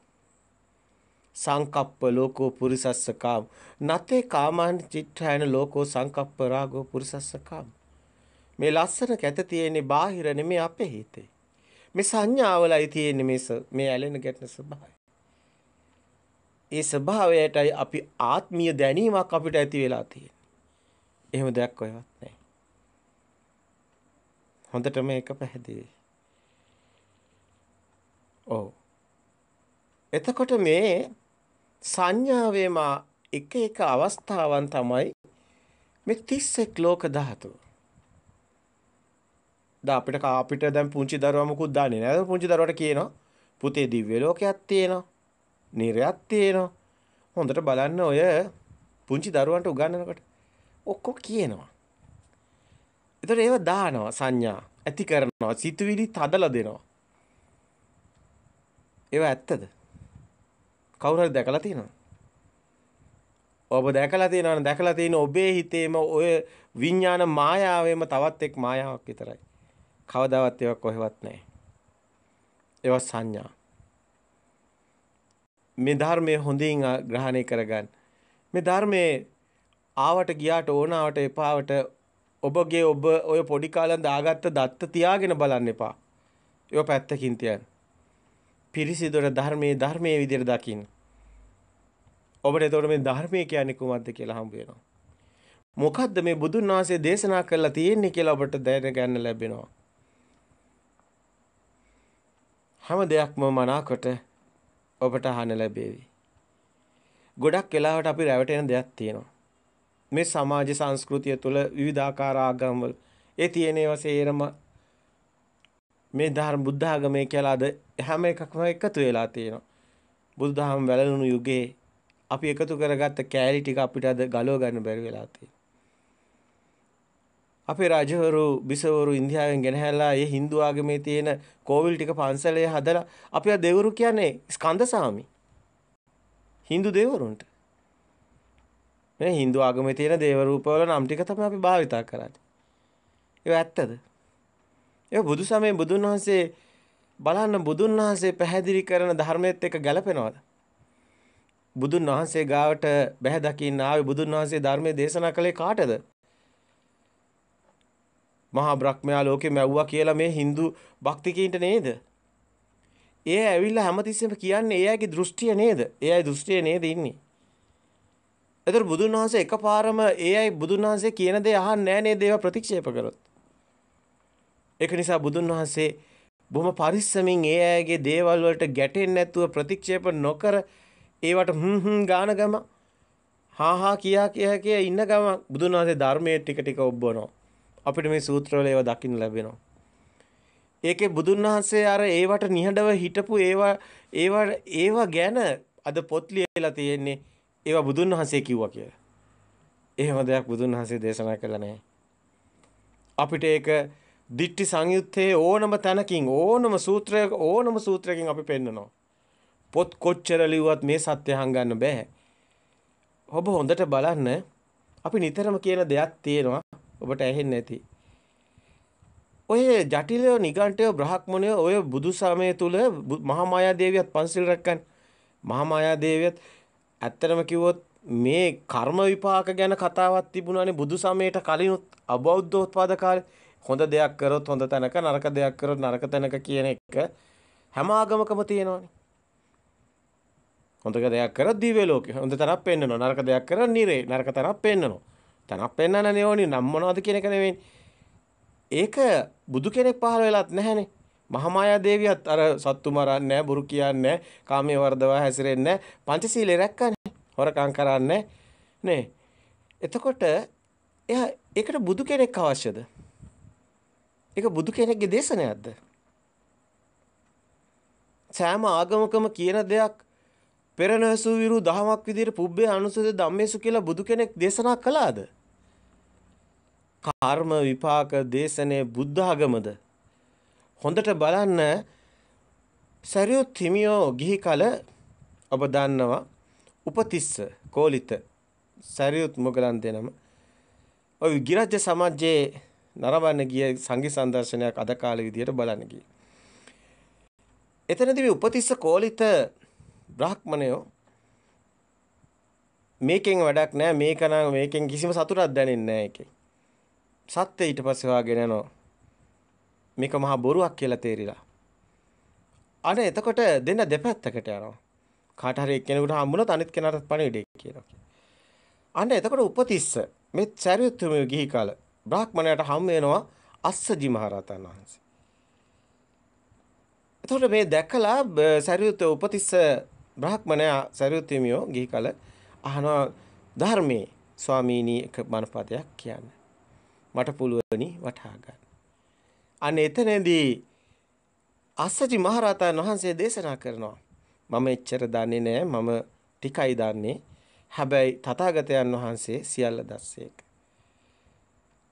සංකප්ප ලෝකෝ පුරිසස්ස කාම නතේ කාමාන් චිත්‍රයන ලෝකෝ සංකප්ප රාගෝ පුරිසස්ස කාම මේ ලස්සන කැත තියෙන්නේ බාහිර නෙමෙයි අපේ හිතේ. මේ සංඥාවලයි තියෙන්නේ මේ මේ ඇලෙන ගැටෙන ස්වභාවය. ඒ ස්වභාවයටයි අපි ආත්මීය දැනීමක් අපිට ඇති වෙලා තියෙන්නේ. එහෙම දෙයක් ඔයවත් නැහැ. හොඳට මේක පැහැදිලි. ඔව්. එතකොට මේ සංඥාවේම එක එක අවස්ථාවන් තමයි මේ 31 ලෝක ධාතුව. ද අපිට කාපිට දැන් පුංචි දරුවා මුකුත් දන්නේ නැහැ. පුංචි දරුවාට කියනවා පුතේ දිව්‍ය ලෝකයක් තියෙනවා. නිරයක් තියෙනවා. හොඳට බලන්න ඔය පුංචි දරුවන්ට උගන්වනකොට ඔක්කො කියනවා. ඒතර ඒව දානවා සංඥා ඇති කරනවා සිතුවිලි තදලා දෙනවා. ඒව ඇත්තද? කවුරු හරි දැකලා තියෙනවද? ඔබ දැකලා තියෙනවනේ දැකලා තියෙන ඔබේ හිතේම ඔය විඥාන මායාවෙම තවත් එක් මායාවක් විතරයි. කවදාවත් ඒවා කොහෙවත් නැහැ. ඒවා සංඥා. මේ ධර්මයේ හොඳින් ග්‍රහණය කරගන්න. මේ ධර්මයේ ආවට ගියාට ඕනාවට එපාවට ඔබගේ ඔබ ඔය පොඩි කාලෙන් දාගත්ත දත්ත තියාගෙන බලන්න එපා. ඒව පැත්තකින් තියන්න. පිරිසිදුර ධර්මයේ ධර්මයේ විදිහට දකින්න. ඔබට එතකොට මේ ධර්මය කියන්නේ කුමක්ද කියලා හම්බ වෙනවා. මොකද්ද මේ බුදුන් වහන්සේ දේශනා කරලා තියෙන්නේ කියලා ඔබට දැනගන්න ලැබෙනවා. හැම දෙයක්ම මනාකොට ඔබට අහන්න ලැබේවි. ගොඩක් වෙලාවට අපි රැවටෙන දෙයක් තියෙනවා. මේ සමාජ සංස්කෘතිය තුළ විවිධාකාර ආගම්වල ඒ තියෙන ඒවා සේරම මේ ධර්ම බුද්ධ ආගමේ කියලා අද හැම එකක්ම එකතු වෙලා තියෙනවා. බුදුදහම වැළලුණු යුගයේ අපි එකතු කරගත්ත කෑලි ටික අපිට අද ගලව ගන්න බැරි වෙලා තියෙනවා. අපේ රජවරු බිසවරු ඉන්දියාවෙන් ගෙනහැලා ඒ Hindu ආගමේ තියෙන කෝවිල් ටික පන්සලේ හදලා අපේ දෙවරු කියන්නේ ස්කන්ධ සාමි. Hindu දෙවරුන්ට. මේ Hindu ආගමේ තියෙන දේව රූපවල නම් ටික තමයි අපි භාවිතා කරන්නේ. ඒක ඇත්තද? ඒක බුදු සමයේ බුදුන් වහන්සේ බලන්න බුදුන් වහන්සේ පැහැදිලි කරන ධර්මයේත් එක ගැලපෙනවද? බුදුන් වහන්සේ ගාවට බැහැ දකින්න ආවේ බුදුන් වහන්සේ ධර්මයේ දේශනා කළේ කාටද? මහා බ්‍රහ්මයා ලෝකෙ මැව්වා කියලා මේ Hindu භක්තිකයින්ට නේද? ඒ ඇවිල්ලා හැමතිස්සෙම කියන්නේ ඒ අයගේ දෘෂ්ටිය නේද? ඒ අය දෘෂ්ටිය නේද ඉන්නේ? එතකොට බුදුන් වහන්සේ එකපාරම ඒ අය බුදුන් වහන්සේ කියන දේ අහන්නේ නැහැ නේද ඒවා ප්‍රතික්ෂේප කරොත්. ඒක නිසා බුදුන් වහන්සේ බොහොම පරිස්සමින් ඒ අයගේ දේවල් වලට ගැටෙන්නේ නැතුව ප්‍රතික්ෂේප නොකර ඒවට හ්ම් හ්ම් ගාන ගම හා හා කියා කියා කියා ඉන්න ගම බුදුන් වහන්සේ ධර්මයේ ටික ටික ඔබනවා. අපිට මේ සූත්‍රවල ඒවා දකින්න ලැබෙනවා. ඒකේ බුදුන් වහන්සේ අර ඒවට නිහඬව හිටපු ඒවා ඒවා ඒවා ගැන අද පොත් ලියලා තියෙන්නේ ඒවා බුදුන් වහන්සේ කිව්වා කියලා. එහෙම දෙයක් බුදුන් වහන්සේ දේශනා කළා නැහැ. අපිට ඒක දිට්ටි සංයුත්තේ ඕනම තැනකින් ඕනම සූත්‍රයක ඕනම සූත්‍රයකින් අපි පෙන්නනවා. පොත් කොච්චර ලිව්වත් මේ සත්‍ය හංගන්න බෑ. ඔබ හොඳට බලන්න අපි නිතරම කියන දෙයක් තියෙනවා ඔබට ඇහෙන්නේ නැති. ඔය ජටිලෝ නිගණ්ඨයෝ බ්‍රහ්මණයෝ ඔය බුදු සමය තුල මහා මායා දේවියත් පන්සිල් රැක්කන් මහා මායා දේවියත් ඇත්තටම කිව්වොත් මේ කර්ම විපාක ගැන කතාවක් තිබුණානේ බුදු සමයට කලිනුත් අබෞද්ධෝත්පාද කාලේ හොඳ දෙයක් කරොත් හොඳ තැනක නරක දෙයක් කරොත් නරක තැනක කියන එක හැම ආගමකම තියෙනවානේ හොඳ දෙයක් කරොත් දිව්‍ය ලෝකේ හොඳ තරක් පෙන්නනවා නරක දෙයක් කරොත් නිරේ නරක තරක් පෙන්නනවා තනක් පෙන්වන්න නෙවෙයි නම් මොනවද කියන එක නෙවෙයි. ඒක බුදු කෙනෙක් පහළ වෙලත් නැහනේ. මහමායා දේවියත් අර සත්තු මරන්නේ නැහැ, බොරු කියන්නේ නැහැ, කාමයේ වර්ධවා හැසිරෙන්නේ නැහැ, පංචශීලය රැක්කනේ. හොරකම් කරන්නේ නේ. එතකොට එයා ඒකට බුදු කෙනෙක් අවශ්‍යද? ඒක බුදු කෙනෙක්ගේ දේශනයක්ද? සෑම ආගමකම කියන දෙයක් පෙරනැසු විරු දහමක් විදිහට පුබ්බේ අනුසද ධම්මේසු කියලා බුදු කෙනෙක් දේශනා කළාද? කර්ම විපාක දේශනේ බුද්ධාගමද හොඳට බලන්න සරියොත් හිමියෝ ගිහි කල ඔබ දන්නවා උපතිස්ස කෝලිත සරියොත් මොගලන් දෙනම ඔය ගිරජ්‍ය සමාජයේ නරඹන්න ගිය සංගි සංදර්ශනයක් අද කාලේ විදියට බලන්න ගියේ. එතනදී මේ උපතිස්ස කෝලිත බ්‍රාහ්මණයෝ මේකෙන් වැඩක් නෑ මේක නම් මේකෙන් කිසිම සතුටක් දැනෙන්නේ නෑ එකේ. සත්‍ය ඊට පස්සේ වාගෙන යනවා. මේක මහා බොරුවක් කියලා තේරිලා. අනේ එතකොට දෙන්න දෙපැත්තකට යනවා. කාට හරි එක්කෙනෙකුට හම්බුනොත් අනිත් කෙනාටත් පණිවිඩයක් කියනවා. අනේ එතකොට උපතිස්ස මේ චරිතුමිය ගිහි කාල බ්‍රාහ්මණයට හම් වෙනවා අස්සජි මහරහතන් වහන්සේ. එතකොට මේ දැකලා සරියුත් උපතිස්ස බ්‍රාහ්මණයා සරියුත්මියෝ ගිහි කාල අහනවා ධර්මයේ ස්වාමීනි එක මනපතයක් කියන්නේ. මට පුළුවනි වටහා ගන්න. අන්න එතනදී අස්සජි මහරහතන් වහන්සේ දේශනා කරනවා. මම එච්චර දන්නේ නෑ මම ටිකයි දන්නේ. හැබැයි තථාගතයන් වහන්සේ සියල්ල දැස්සේක.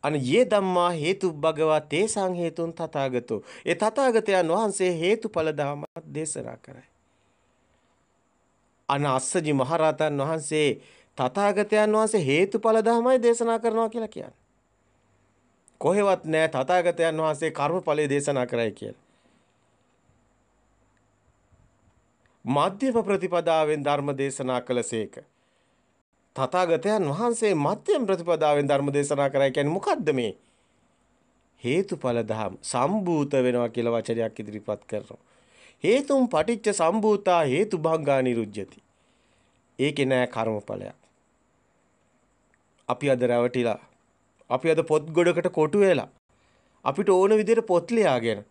අන යේ ධම්මා හේතු භගවා තේසං හේතුන් තථාගතෝ. ඒ තථාගතයන් වහන්සේ හේතුඵල ධමයක් දේශනා කරයි. අන අස්සජි මහරහතන් වහන්සේ තථාගතයන් වහන්සේ හේතුඵල ධමයි දේශනා කරනවා කියලා කියන්නේ. කොහෙවත් නෑ තථාගතයන් වහන්සේ කර්මඵලයේ දේශනා කරයි කියලා. මධ්‍යම ප්‍රතිපදාවෙන් ධර්ම දේශනා කළසේක. තථාගතයන් වහන්සේ මධ්‍යම ප්‍රතිපදාවෙන් ධර්ම දේශනා කරයි කියන්නේ මොකද්ද මේ? හේතුඵල ධම් සම්භූත වෙනවා කියලා වචනයක් ඉදිරිපත් කරනවා. හේතුම් පටිච්ච සම්භූතා හේතුභංගා නිරුජ්ජති. ඒකේ නෑ කර්මඵලයක්. අපි අද රැවටිලා අපි අද පොත් ගොඩකට කොටු වෙලා අපිට ඕන විදිහට පොත් ලියාගෙන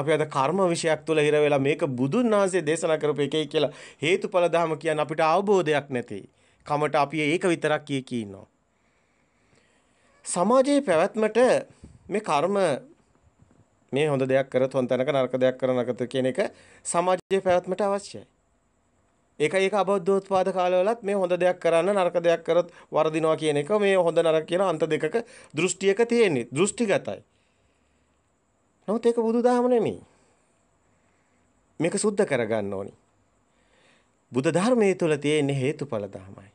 අපි අද කර්ම විශයක් තුල හිර වෙලා මේක බුදුන් වහන්සේ දේශනා කරපු එකයි කියලා හේතුඵල ධම කියන අපිට අවබෝධයක් නැති කමට අපි ඒක විතරක් කිය කී ඉන්නවා සමාජයේ පැවැත්මට මේ කර්ම මේ හොඳ දෙයක් කරත් හොඳ තැනක නරක දෙයක් කරන නරක කියන එක සමාජයේ පැවැත්මට අවශ්‍යයි ඒක ඒක අබෞද්ධෝත්පාද කාලවලත් මේ හොඳ දෙයක් කරන්න නරක දෙයක් කරොත් වරදිනවා කියන එක මේ හොඳ නරක කියන අන්ත දෙකක දෘෂ්ටියක තියෙන්නේ දෘෂ්ටිගතයි. නමුත් ඒක බුදුදහම නෙමෙයි. මේක සුද්ධ කරගන්න ඕනි. බුද්ධ ධර්මයේ තුල තියෙන හේතුඵල ධර්මයි.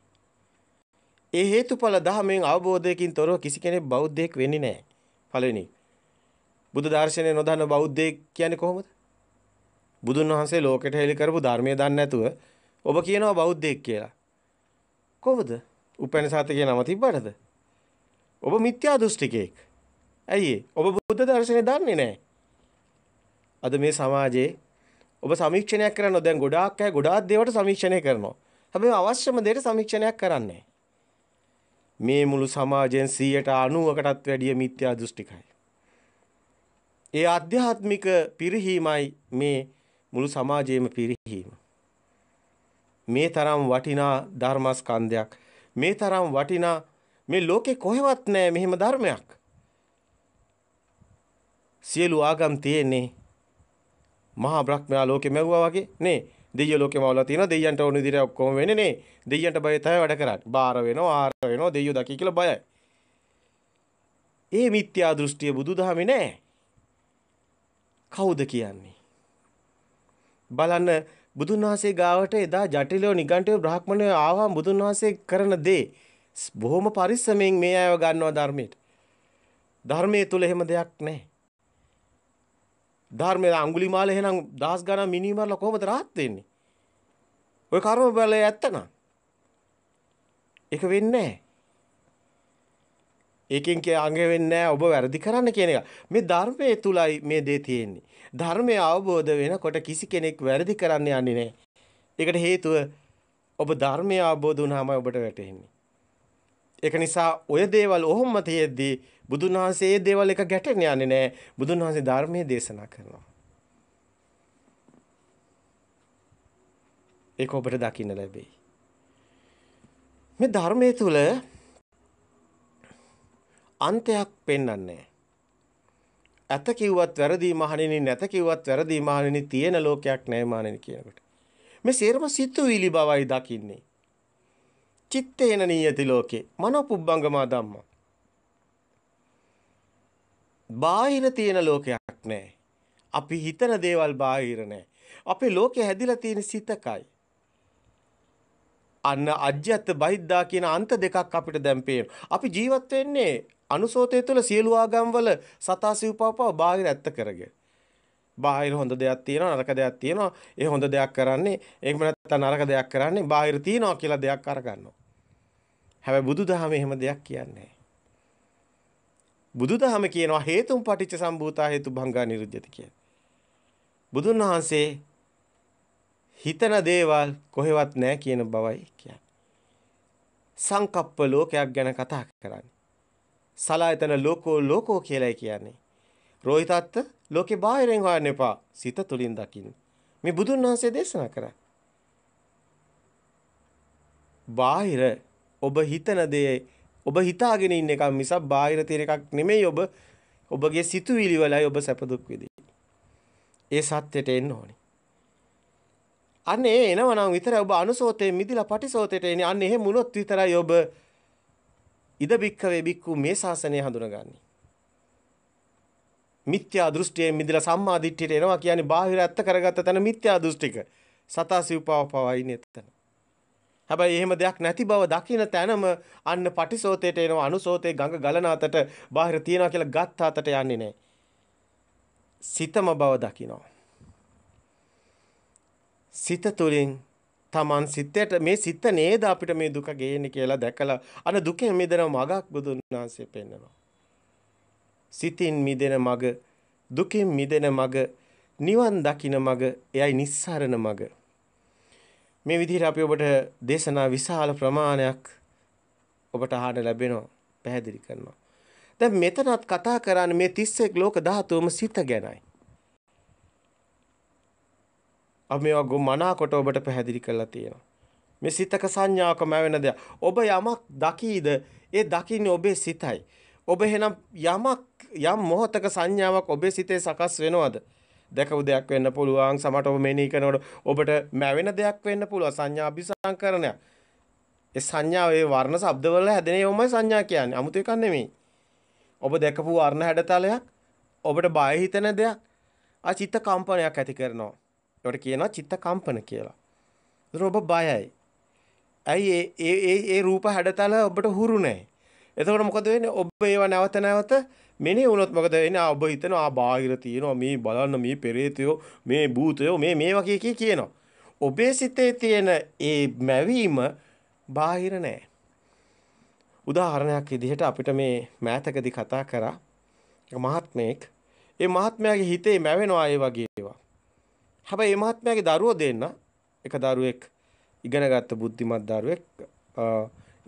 ඒ හේතුඵල ධහමෙන් අවබෝධයකින් තොරව කිසි කෙනෙක් බෞද්ධයෙක් වෙන්නේ නැහැ. පළවෙනි. බුදු දර්ශනය නොදන්න බෞද්ධයෙක් කියන්නේ කොහොමද? බුදුන් වහන්සේ ලෝකෙට හෙළි කරපු ධර්මය දන්නේ නැතුව ඔබ කියනවා බෞද්ධයෙක් කියලා. කොහොමද? උපැනිසාතකේ නම තිබ්බටද? ඔබ මිත්‍යා දෘෂ්ටිකයෙක්. ඇයි ඔබ බුද්ධ දර්ශනය දන්නේ නැහැ. අද මේ සමාජයේ ඔබ සමීක්ෂණයක් කරනවා දැන් ගොඩාක් අය ගොඩාක් දේවල් සමීක්ෂණය කරනවා. හැබැයි අවශ්‍යම දේට සමීක්ෂණයක් කරන්නේ මේ මුළු සමාජයෙන් 90%කටත් වැඩිය මිත්‍යා දෘෂ්ටිකයි. ඒ ආධ්‍යාත්මික පිරිහීමයි මේ මුළු සමාජයේම පිරිහීම. මේ තරම් වටිනා ධර්මස්කන්ධයක් මේ තරම් වටිනා මේ ලෝකේ කොහෙවත් නැහැ මෙහෙම ධර්මයක් සියලු ආගම් තියෙන්නේ මහා බ්‍රහ්මයා ලෝකෙ මැව්වා වගේ නේ දෙයියෝ ලෝකෙම වවලා තියෙනවා දෙයියන්ට ඕන විදිහට ඔක්කොම වෙන්නේ නේ දෙයියන්ට බය තමයි වැඩ කරන්නේ බාර වෙනවා ආර වෙනවා දෙයියෝ දකි කියලා බයයි ඒ මිත්‍යා දෘෂ්ටිය බුදුදහමේ නැහැ කවුද කියන්නේ බලන්න බුදුන් වහන්සේ ගාවට එදා ජටිලෝ නිගණ්ඨයෝ බ්‍රාහ්මණයෝ ආවම බුදුන් වහන්සේ කරන දේ බොහොම පරිස්සමෙන් මේ අයව ගන්නවා ධර්මයට. ධර්මයේ තුල එහෙම දෙයක් නැහැ. ධර්මයේ අඟුලිමාල එහෙනම් දහස් ගණන් මිනිමරලා කොහොමද rahat වෙන්නේ? ওই කර්ම බලය ඇත්තනම්. ඒක වෙන්නේ නැහැ. ඒකෙන් අඟ වෙන්නේ ඔබ වැරදි කරන්න කියන එක. මේ ධර්මයේ තුලයි මේ දේ තියෙන්නේ. ධර්මය අවබෝධ වෙනකොට කිසි කෙනෙක් වැරදි කරන්න යන්නේ නැහැ. ඒකට හේතුව ඔබ ධර්මය අවබෝධ වුණාමයි ඔබට වැටහෙන්නේ. ඒක නිසා ඔය දේවල් ඔහොම තියෙද්දී බුදුන් වහන්සේ ඒ දේවල් එක ගැටෙන්න යන්නේ නැහැ. බුදුන් වහන්සේ ධර්මයේ දේශනා කරනවා. ඒක ඔබට දකින්න ලැබෙයි. මේ ධර්මයේ තුල අන්තයක් පෙන්වන්නේ ඇත කිව්වත් වැරදි මහණෙනි නැත කිව්වත් වැරදි මහණෙනි තියෙන ලෝකයක් නැහැ මහණෙනි කියනකොට මේ සේරම සිතුවිලි බවයි දකින්නේ චිත්තේන නියති ලෝකේ මනෝපුබ්බංගමා ධම්මා බාහිර තියෙන ලෝකයක් නැහැ අපි හිතන දේවල් බාහිර නැහැ අපේ ලෝකේ හැදිලා තියෙන සිතකයි අන්න අජ්‍යත් බහිද්දා කියන අන්ත දෙකක් අපිට දැන් අපි ජීවත් වෙන්නේ අනුසෝතය තුළ සියලු ආගම්වල සතා සිව්පාපව බාහිර ඇත්ත කරගෙන. බාහිර හොඳ දෙයක් තියෙනවා නරක දෙයක් තියෙනවා. ඒ හොඳ දෙයක් කරන්නේ ඒකම නැත්තම් නරක දෙයක් කරන්නේ බාහිර තියෙනවා කියලා දෙයක් අරගන්නවා. හැබැයි බුදුදහම එහෙම දෙයක් කියන්නේ බුදුදහම කියනවා හේතුම් පටිච්ච සම්භූතා හේතු භංගා නිරුද්ධති කියලා. බුදුන් වහන්සේ හිතන දේවල් කොහෙවත් නැහැ කියන බවයි කියන්නේ. සංකප්ප ලෝකයක් ගැන කතා කරන්නේ. සලායතන ලෝකෝ ලෝකෝ කියලායි කියන්නේ. රෝහිතත්ත ලෝකේ බාහිරෙන් හොයන්න එපා. සිත තුලින් දකින්න. මේ බුදුන් වහන්සේ දේශනා කරා. බාහිර ඔබ හිතන දේ ඔබ හිතාගෙන ඉන්න එක මිසක් බාහිර තියෙන එකක් නෙමෙයි ඔබ ඔබගේ සිතුවිලි වලයි ඔබ සැප දුක් විඳින්නේ. ඒ සත්‍යයට එන්න ඕනේ. අන්න ඒ එනවා නම් විතරයි ඔබ අනුසෝතයෙන් මිදිලා පටිසෝතයට එන්නේ. අන්න එහෙම වුණොත් විතරයි ඔබ ඉද බික්කවේ බික්කු මේ ශාසනය හඳුනගන්නේ. මිත්‍යා දෘෂ්ටියෙන් මිදලා සම්මා දිට්ඨියට එනවා කියන්නේ බාහිර ඇත්ත කරගත්ත තැන මිත්‍යා දෘෂ්ටික සතා සිව්පාව පවයින් එතන. හැබැයි එහෙම දෙයක් නැති බව දකින තැනම අන්න පටිසෝතේට එනවා අනුසෝතේ ගඟ ගලන අතට බාහිර තියනවා කියලා ගත්ත අතට යන්නේ නැහැ. සිතම බව දකිනවා. සිත තුළින් තමන් සිතේට මේ සිත නේද අපිට මේ දුක ගේන්නේ කියලා දැකලා අර දුකෙන් මිදෙන මගක් බුදුන් වහන්සේ පෙන්වනවා. සිතින් මිදෙන මග, දුකින් මිදෙන මග, නිවන් දකින මග, එයයි නිස්සාරණ මග. මේ විදිහට අපි ඔබට දේශනා විශාල ප්‍රමාණයක් ඔබට අහන්න ලැබෙනවා, පැහැදිලි කරනවා. දැන් මෙතනත් කතා කරන්නේ මේ 31 ලෝක ධාතුවම සිත ගැනයි. අපි මේවා ගොමනාකොට ඔබට පැහැදිලි කරලා තියෙනවා. මේ සිතක සංඥාවක මැවෙන දෙයක්. ඔබ යමක් දකීද ඒ දකින්නේ ඔබේ සිතයි. ඔබ එහෙනම් යමක් යම් මොහතක සංඥාවක් ඔබේ සිතේ සකස් වෙනවද? දැකපු දෙයක් වෙන්න පුළුවන් සමහරට ඔබ මෙනෙහි කරනකොට ඔබට මැවෙන දෙයක් වෙන්න පුළුවන් සංඥා අபிසංකරණයක්. ඒ සංඥාව ඒ වර්ණ ශබ්දවල හැදෙන ඒවමයි සංඥා කියන්නේ. 아무ත එකක් නෙමෙයි. ඔබ දැකපු වර්ණ හැඩතලයක් ඔබට බය හිතෙන දෙයක් ආ චිත්ත කම්පනයක් ඇති කරනවා. ඒකට කියනවා චිත්ත කම්පන කියලා. ඒතර ඔබ බයයි. ඇයි ඒ ඒ ඒ රූප හැඩතල ඔබට හුරු නැහැ. එතකොට මොකද වෙන්නේ? ඔබ ඒව නැවත නැවත මෙනේ වුණොත් මොකද වෙන්නේ? ඔබ හිතනවා ආ බාහිර තියෙනවා මේ බලන්න මේ පෙරේතයෝ මේ භූතයෝ මේ මේ වගේ කී කියනවා. ඔබේ සිතේ තියෙන ඒ මැවීම බාහිර නෑ. උදාහරණයක් විදිහට අපිට මේ මෑතකදී කතා කරා මහත්මයෙක් ඒ මහත්මයාගේ හිතේ මැවෙනවා ඒ වගේ ඒවා. හැබැයි මේ මහත්මයාගේ දරුවෝ දෙන්න එක දරුවෙක් ඉගෙනගත්ත බුද්ධිමත් දරුවෙක්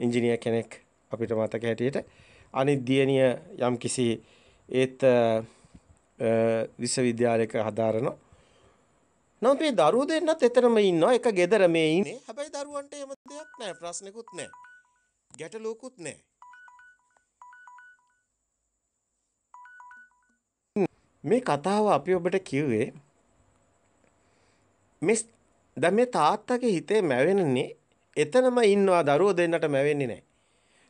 ඉංජිනේර කෙනෙක් අපිට මතක හැටියට අනිත් දියණිය යම් කිසි ඒත් විශ්වවිද්‍යාලයක හදාරන නමුත් මේ දරුවෝ දෙන්නත් එතරම් ඉන්නවා එක ගෙදර මේ ඉන්නේ හැබැයි දරුවන්ට එහෙම දෙයක් නැහැ ප්‍රශ්නකුත් නැහැ ගැටලුවකුත් නැහැ මේ කතාව අපි ඔබට කිව්වේ මේ දැන් මේ තාත්තගේ හිතේ මැවෙන්නේ එතනම ඉන්නවා දරුවෝ දෙන්නට මැවෙන්නේ නැහැ.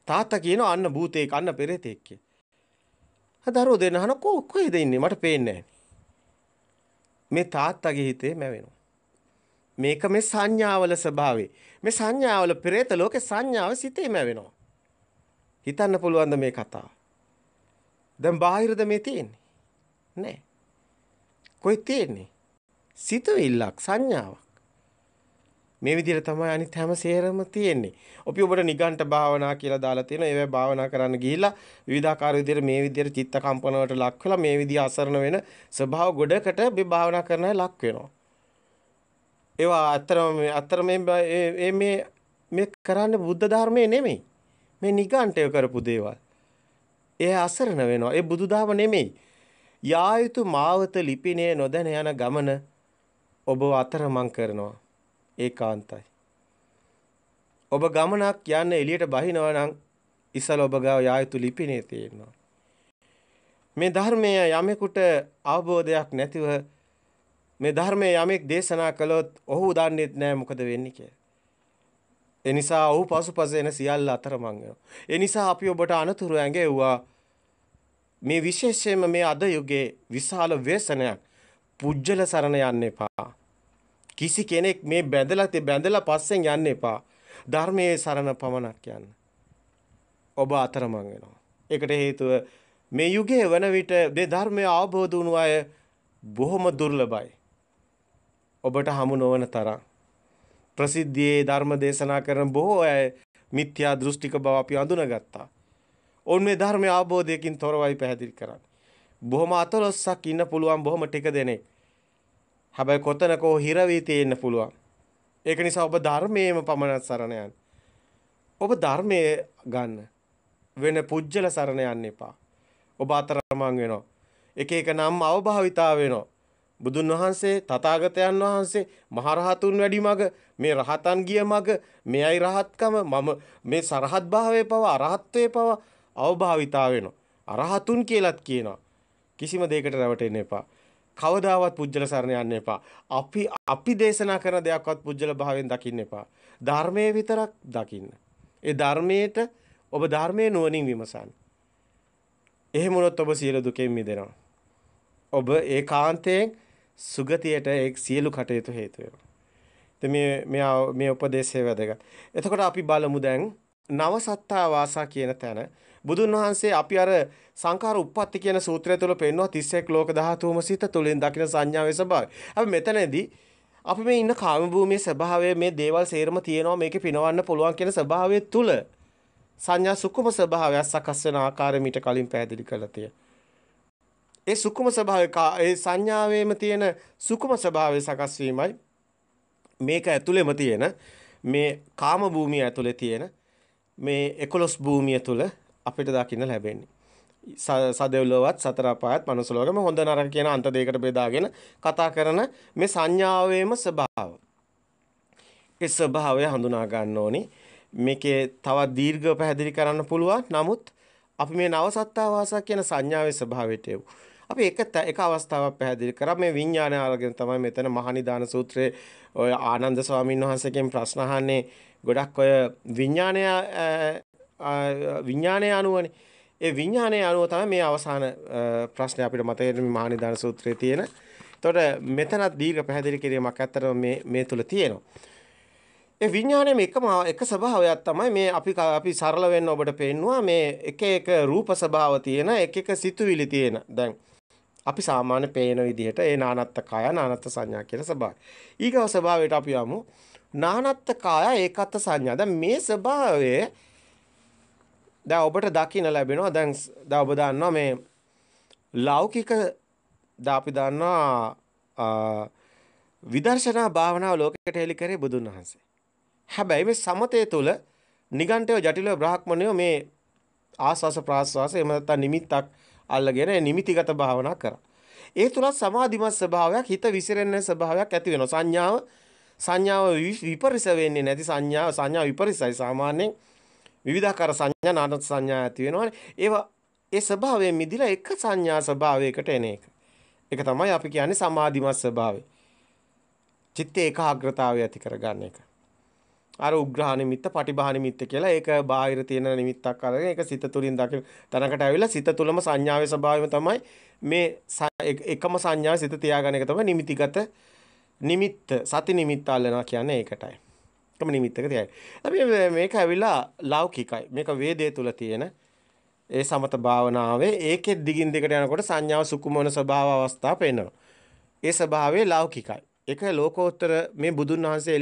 තාත්තා කියනවා අන්න භූතේක අන්න පෙරේතෙක් කිය. දරුවෝ දෙන්න අහන කො කොහෙද ඉන්නේ මට පේන්නේ මේ තාත්තගේ හිතේ මැවෙනවා. මේක මේ සංඥාවල ස්වභාවය. මේ සංඥාවල පෙරේත ලෝකේ සංඥාව සිතේ මැවෙනවා. හිතන්න පුළුවන්ද මේ කතාව? දැන් බාහිරද මේ තියෙන්නේ? නැහැ. කොයි තියෙන්නේ? සිතුවිල්ලක් සංඥාවක්. මේ විදිහට තමයි අනිත් හැම සේරම තියෙන්නේ. අපි ඔබට නිගණ්ඨ භාවනා කියලා දාලා තියෙනවා. ඒවැ භාවනා කරන්න ගිහිල්ලා විවිධාකාර විදිහට මේ විදිහට චිත්ත කම්පනවලට ලක් වෙලා මේ විදිහ අසරණ වෙන ස්වභාව ගොඩකට මේ භාවනා කරන අය ලක් වෙනවා. ඒවා අතරම අතර මේ මේ මේ කරන්නේ බුද්ධ ධර්මයේ නෙමෙයි. මේ නිගණ්ඨය කරපු දේවල්. ඒ අසරණ වෙනවා. ඒ බුදුදහම නෙමෙයි. යා යුතු මාවත ලිපිනේ නොදැන යන ගමන ඔබව අතරමං කරනවා. ඒකාන්තයි. ඔබ ගමනක් යන්න එළියට බහිනවා නම් ඉසල ඔබ ගාව යා යුතු ලිපිනේ තියෙනවා. මේ ධර්මය යමෙකුට අවබෝධයක් නැතිව මේ ධර්මයේ යමෙක් දේශනා කළොත් ඔහු දන්නේත් නෑ මොකද වෙන්නේ කියලා. ඒ නිසා ඔහු පසුපස එන සියල්ල අතරමං වෙනවා. ඒ නිසා අපි ඔබට අනතුරු ඇඟෙව්වා මේ විශේෂයෙන්ම මේ අද යුගයේ විශාල ව්‍යසනයක් පුජ්‍යල සරණ යන්න එපා. කිසි කෙනෙක් මේ බැඳලා තේ බැඳලා පස්සෙන් යන්න එපා. ධර්මයේ සරණ පමණක් යන්න. ඔබ අතරමං වෙනවා. ඒකට හේතුව මේ යුගයේ වන විට මේ ධර්මය අවබෝධ වුණු අය බොහොම දුර්ලභයි. ඔබට හමු නොවන තරම් ප්‍රසිද්ධියේ ධර්ම දේශනා කරන බොහෝ අය මිත්‍යා දෘෂ්ටික බව අපි අඳුනගත්තා. ඔවුන් මේ ධර්මය අවබෝධයකින් තොරවයි පැහැදිලි කරන්නේ. බොහොම අතලොස්සක් ඉන්න පුළුවන් බොහොම ටික දෙනෙක්. හැබැයි කොතනකෝ හිර වී තියෙන්න පුළුවන්. ඒක නිසා ඔබ ධර්මයේම පමණක් සරණ යන්න. ඔබ ධර්මයේ ගන්න. වෙන පුජ්‍යල සරණ යන්න එපා. ඔබ අතරමං වෙනවා. එක එක නම් අවභාවිතා වෙනවා. බුදුන් වහන්සේ, තථාගතයන් වහන්සේ, මහරහතුන් වැඩි මග, මේ රහතන් ගිය මග, මෙයයි රහත්කම, මම මේ සරහත් භාවයේ පව අරහත්ත්වයේ පව අවභාවිතා වෙනවා. අරහතුන් කියලත් කියනවා. කිසිම දෙයකට රැවටෙන්න එපා. කවදාවත් පුජ්‍යල සරණ යන්න එපා. අපි අපි දේශනා කරන දෙයක්වත් පුජ්‍යල භාවයෙන් දකින්න එපා. ධර්මයේ විතරක් දකින්න. ඒ ධර්මයේට ඔබ ධර්මයේ නුවණින් විමසන්න. එහෙම වුණොත් ඔබ සියලු දුකෙන් මිදෙනවා. ඔබ ඒකාන්තයෙන් සුගතියට ඒ සියලු කටයුතු හේතු වෙනවා. ඉතින් මේ මේ මේ උපදේශය වැදගත්. එතකොට අපි බලමු දැන් නවසත්තා වාසා කියන තැන බුදුන් වහන්සේ අපි අර සංඛාර උප්පත්ති කියන සූත්‍රය තුළ පෙන්වන 31 ලෝක ධාතුම සිත තුළින් දකින සංඥාවේ ස්වභාවය. අපි මෙතනදී අපි මේ ඉන්න කාම භූමියේ ස්වභාවය මේ දේවල් සේරම තියෙනවා මේකේ පිනවන්න පුළුවන් කියන ස්වභාවය තුළ සංඥා සුකුම ස්වභාවයක් සකස් වෙන ආකාරය මීට කලින් පැහැදිලි කළා තියෙනවා. ඒ සුකුම ස්වභාවය ඒ සංඥාවේම තියෙන සුකුම ස්වභාවය සකස් වීමයි මේක ඇතුළෙම තියෙන මේ කාම භූමිය ඇතුළේ තියෙන මේ 11 භූමිය තුල අපිට දකින්න ලැබෙන්නේ. සදෙව්ලොවත් සතර අපායත් මනුස්ස ලෝකෙම හොඳ නරක කියන අන්ත දෙකට බෙදාගෙන කතා කරන මේ සංඥාවේම ස්වභාව. ඒ ස්වභාවය හඳුනා ගන්න ඕනි. මේකේ තවත් දීර්ඝව පැහැදිලි කරන්න පුළුවන්. නමුත් අපි මේ නවසත්තාවාසක් කියන සංඥාවේ ස්වභාවයට එවු. අපි එක එක අවස්ථාවක් පැහැදිලි කරා මේ විඥානය අරගෙන තමයි මෙතන මහනිදාන සූත්‍රයේ ඔය ආනන්ද ස්වාමීන් වහන්සේගෙන් ප්‍රශ්න අහන්නේ ගොඩක් ඔය විඥානය විඥානයේ අනුවනේ. ඒ විඥානයේ අනුව තමයි මේ අවසාන ප්‍රශ්නේ අපිට මතකයේ මේ මහනිදාන සූත්‍රයේ තියෙන. එතකොට මෙතනත් දීර්ඝ පැහැදිලි කිරීමක් ඇත්තටම මේ මේ තුල තියෙනවා. ඒ විඥානයේ එකම එක ස්වභාවයක් තමයි මේ අපි අපි සරල වෙන්න ඔබට පෙන්නවා මේ එක එක රූප ස්වභාව තියෙන එක එක සිතුවිලි තියෙන. දැන් අපි සාමාන්‍ය පේන විදිහට ඒ නානත්ත කාය නානත්ත සංඥා කියන ස්වභාවය. ඊගව ස්වභාවයට අපි යමු. නානත්ත කාය ඒකත් සංඥා. දැන් මේ ස්වභාවයේ දැන් ඔබට දකින්න ලැබෙනවා දැන් දැන් ඔබ දන්නවා මේ ලෞකික දා අපි දන්නවා විදර්ශනා භාවනාව ලෝකයට හෙළි කරේ බුදුන් වහන්සේ. හැබැයි මේ සමතය තුල නිගණ්ඨය ජටිලව බ්‍රාහ්මණයෝ මේ ආස්වාස ප්‍රාස්වාස එහෙම නැත්නම් නිමිත්තක් අල්ලගෙන නිමිතිගත භාවනා කරා. ඒ තුලත් සමාධිමත් ස්වභාවයක් හිත විසිරෙන ස්වභාවයක් ඇති වෙනවා. සංඥාව සංඥාව විපරිස වෙන්නේ නැති සංඥාව සංඥා විපරිසයි සාමාන්‍යයෙන් විවිධාකාර සංඥා නාන සංඥා ඇති වෙනවනේ. ඒවා ඒ ස්වභාවයෙන් මිදිලා එක සංඥා ස්වභාවයකට එන එක. ඒක තමයි අපි කියන්නේ සමාධිමත් ස්වභාවය. චිත්ත ඒකාග්‍රතාවය ඇති කරගන්න එක. අර උග්‍රහ නිමිත්ත, පටිභා නිමිත්ත කියලා ඒක බාහිර තියෙන නිමිත්තක් අරගෙන ඒක සිත තුලින් දකින තැනකට ඇවිල්ලා සිත තුලම සංඥාවේ ස්වභාවයම තමයි මේ එකම සංඥාව සිත තියාගන්න එක තමයි නිමිතිගත නිමිත්ත, සති නිමිත්ත අල්ලනවා කියන්නේ ඒකටයි. ම නිමිත්තක තියයි. අපි මේක ඇවිල්ලා ලෞකිකයි. මේක වේදේ තුල තියෙන ඒ සමත භාවනාවේ ඒකෙ දිගින් දිගට යනකොට සංඥාව සුකුමන ස්වභාව අවස්ථාව පේනවා. ඒ ස්වභාවය ලෞකිකයි. ඒක ලෝකෝත්තර මේ බුදුන් වහන්සේ